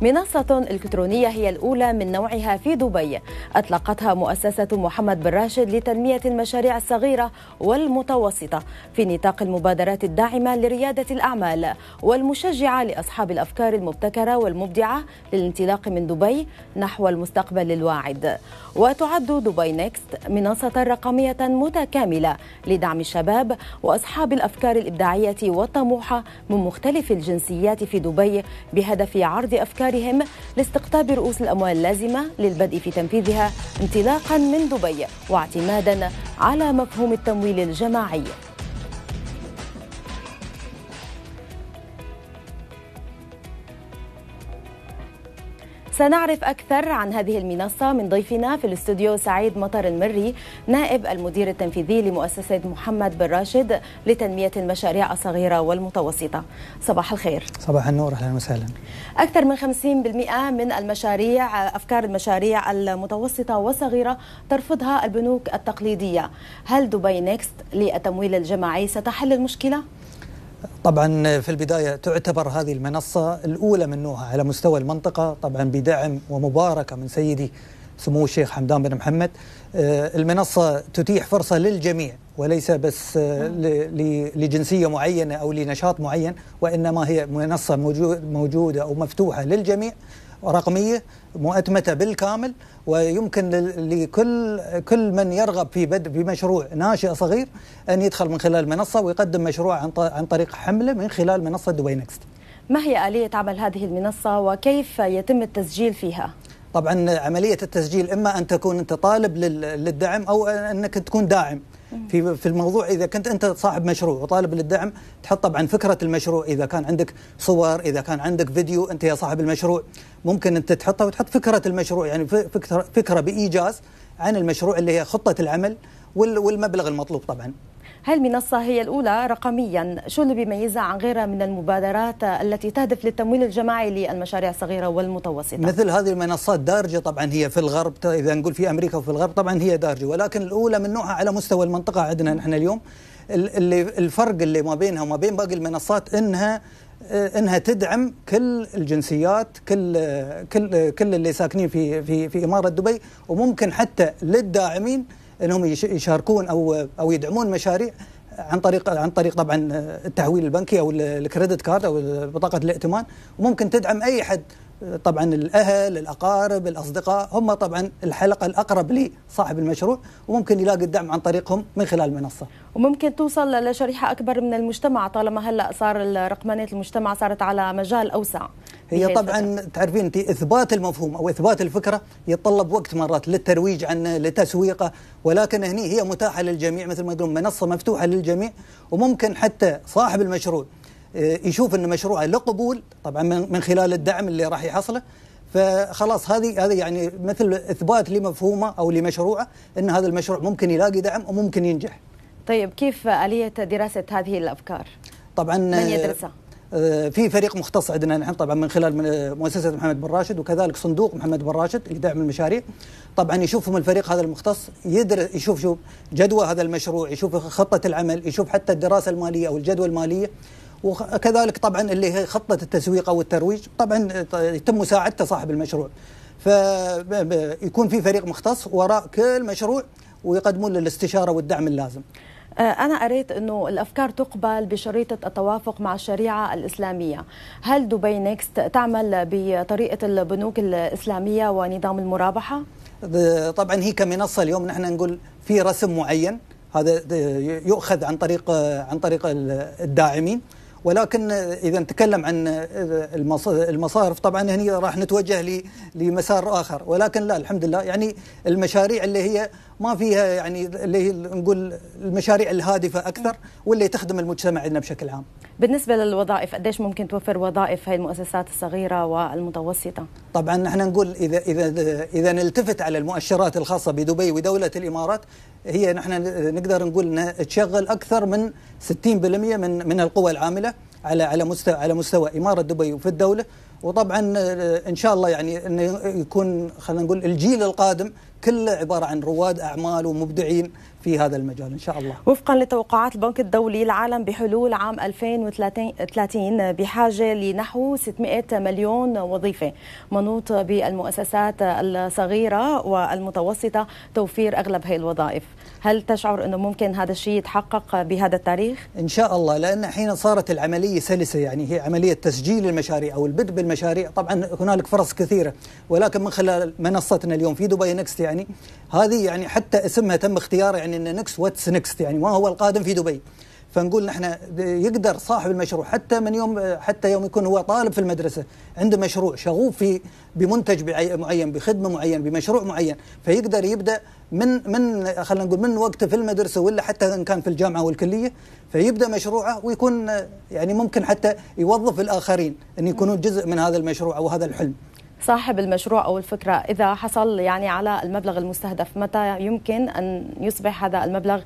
منصة إلكترونية هي الأولى من نوعها في دبي أطلقتها مؤسسة محمد بن راشد لتنمية المشاريع الصغيرة والمتوسطة في نطاق المبادرات الداعمة لريادة الأعمال والمشجعة لأصحاب الأفكار المبتكرة والمبدعة للانطلاق من دبي نحو المستقبل الواعد وتعد دبي نيكست منصة رقمية متكاملة لدعم الشباب وأصحاب الأفكار الإبداعية والطموحة من مختلف الجنسيات في دبي بهدف عرض أفكار أفكارهم لاستقطاب رؤوس الأموال اللازمة للبدء في تنفيذها انطلاقا من دبي واعتمادا على مفهوم التمويل الجماعي سنعرف أكثر عن هذه المنصة من ضيفنا في الاستوديو سعيد مطر المري نائب المدير التنفيذي لمؤسسة محمد بن راشد لتنمية المشاريع الصغيرة والمتوسطة صباح الخير صباح النور أهلا وسهلا أكثر من 50% من المشاريع أفكار المشاريع المتوسطة والصغيرة ترفضها البنوك التقليدية هل دبي نيكست للتمويل الجماعي ستحل المشكلة؟ طبعا في البداية تعتبر هذه المنصة الأولى من نوعها على مستوى المنطقة طبعا بدعم ومباركة من سيدي سمو الشيخ حمدان بن محمد آه، المنصة تتيح فرصة للجميع وليس بس آه، نعم. لجنسية معينة أو لنشاط معين وإنما هي منصة موجودة أو مفتوحة للجميع رقمية مؤتمتة بالكامل ويمكن لكل كل من يرغب في بدء بمشروع ناشئ صغير أن يدخل من خلال المنصة ويقدم مشروع عن طريق حملة من خلال منصة دبي نكست ما هي آلية عمل هذه المنصة وكيف يتم التسجيل فيها؟ طبعا عملية التسجيل إما أن تكون أنت طالب للدعم أو أنك تكون داعم في في الموضوع اذا كنت انت صاحب مشروع وطالب للدعم تحط طبعا فكره المشروع اذا كان عندك صور اذا كان عندك فيديو انت يا صاحب المشروع ممكن انت تحطها وتحط فكره المشروع يعني فكره فكره بايجاز عن المشروع اللي هي خطه العمل والمبلغ المطلوب طبعا هالمنصة هي الأولى رقميا شو اللي بيميزها عن غيرها من المبادرات التي تهدف للتمويل الجماعي للمشاريع الصغيرة والمتوسطة مثل هذه المنصات دارجة طبعا هي في الغرب إذا نقول في أمريكا وفي الغرب طبعا هي دارجة ولكن الأولى من نوعها على مستوى المنطقة عندنا نحن اليوم اللي الفرق اللي ما بينها وما بين باقي المنصات انها آه، انها تدعم كل الجنسيات كل كل كل اللي ساكنين في في في اماره دبي وممكن حتى للداعمين انهم يشاركون او او يدعمون مشاريع عن طريق عن طريق طبعا التحويل البنكي او الكريدت كارد او بطاقه الائتمان وممكن تدعم اي حد طبعا الأهل الأقارب الأصدقاء هم طبعا الحلقة الأقرب لصاحب المشروع وممكن يلاقي الدعم عن طريقهم من خلال المنصة وممكن توصل لشريحة أكبر من المجتمع طالما هلأ صار رقمنة المجتمع صارت على مجال أوسع هي طبعا تعرفين انت اثبات المفهوم او اثبات الفكره يتطلب وقت مرات للترويج عنه لتسويقه ولكن هني هي متاحه للجميع مثل ما يقولون منصه مفتوحه للجميع وممكن حتى صاحب المشروع آه، يشوف ان مشروعه له قبول طبعا من خلال الدعم اللي راح يحصله فخلاص هذه هذه يعني مثل اثبات لمفهومه او لمشروعه ان هذا المشروع ممكن يلاقي دعم وممكن ينجح. طيب كيف اليه دراسه هذه الافكار؟ طبعا من يدرسها؟ آه، في فريق مختص عندنا نحن طبعا من خلال آه، مؤسسه محمد بن راشد وكذلك صندوق محمد بن راشد لدعم المشاريع طبعا يشوفهم الفريق هذا المختص يدرس يشوف شو جدوى هذا المشروع يشوف خطه العمل يشوف حتى الدراسه الماليه او الجدوى الماليه وكذلك طبعا اللي هي خطه التسويق او الترويج طبعا يتم مساعدته صاحب المشروع فيكون في فريق مختص وراء كل مشروع ويقدمون للاستشارة الاستشاره والدعم اللازم أه، أنا قريت أنه الأفكار تقبل بشريطة التوافق مع الشريعة الإسلامية هل دبي نيكست تعمل بطريقة البنوك الإسلامية ونظام المرابحة؟ طبعا هي كمنصة اليوم نحن نقول في رسم معين هذا يؤخذ عن طريق عن طريق الداعمين ولكن اذا نتكلم عن المصارف طبعا هنا راح نتوجه لمسار اخر ولكن لا الحمد لله يعني المشاريع اللي هي ما فيها يعني اللي نقول المشاريع الهادفه اكثر واللي تخدم المجتمع عندنا بشكل عام. بالنسبه للوظائف قديش ممكن توفر وظائف هاي المؤسسات الصغيره والمتوسطه؟ طبعا احنا نقول اذا اذا اذا نلتفت على المؤشرات الخاصه بدبي ودوله الامارات هي نحن نقدر نقول انها تشغل اكثر من 60% من من القوى العامله على على مستوى على مستوى اماره دبي وفي الدوله وطبعا ان شاء الله يعني انه يكون خلينا نقول الجيل القادم كله عبارة عن رواد أعمال ومبدعين في هذا المجال إن شاء الله وفقا لتوقعات البنك الدولي العالم بحلول عام 2030 بحاجة لنحو 600 مليون وظيفة منوط بالمؤسسات الصغيرة والمتوسطة توفير أغلب هذه الوظائف هل تشعر أنه ممكن هذا الشيء يتحقق بهذا التاريخ؟ إن شاء الله لأن حين صارت العملية سلسة يعني هي عملية تسجيل المشاريع أو البدء بالمشاريع طبعا هنالك فرص كثيرة ولكن من خلال منصتنا اليوم في دبي نكست يعني هذه يعني حتى اسمها تم اختياره يعني ان نكس واتس نكست يعني ما هو القادم في دبي فنقول نحن يقدر صاحب المشروع حتى من يوم حتى يوم يكون هو طالب في المدرسه عنده مشروع شغوف في بمنتج معين بخدمه معين بمشروع معين فيقدر يبدا من من خلينا نقول من وقته في المدرسه ولا حتى ان كان في الجامعه والكليه فيبدا مشروعه ويكون يعني ممكن حتى يوظف الاخرين ان يكونوا جزء من هذا المشروع او هذا الحلم صاحب المشروع او الفكره اذا حصل يعني على المبلغ المستهدف متى يمكن ان يصبح هذا المبلغ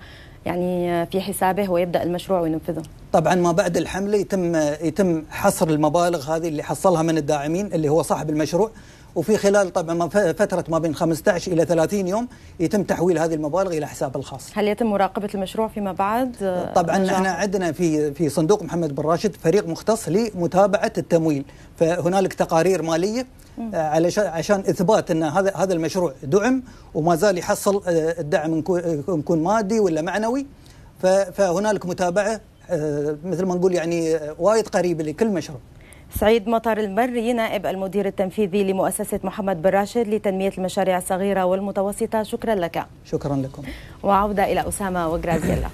يعني في حسابه ويبدا المشروع وينفذه طبعا ما بعد الحمله يتم يتم حصر المبالغ هذه اللي حصلها من الداعمين اللي هو صاحب المشروع وفي خلال طبعا فتره ما بين 15 الى 30 يوم يتم تحويل هذه المبالغ الى حساب الخاص. هل يتم مراقبه المشروع فيما بعد؟ طبعا احنا عندنا في في صندوق محمد بن راشد فريق مختص لمتابعه التمويل، فهنالك تقارير ماليه آه، علشان عشان اثبات ان هذا هذا المشروع دعم وما زال يحصل آه، الدعم يكون آه، مادي ولا معنوي فهنالك متابعه مثل ما نقول يعني وايد قريبه لكل مشروع. سعيد مطر المري نائب المدير التنفيذي لمؤسسة محمد بن راشد لتنمية المشاريع الصغيرة والمتوسطة شكرا لك شكرا لكم وعودة إلى أسامة وغرازيلا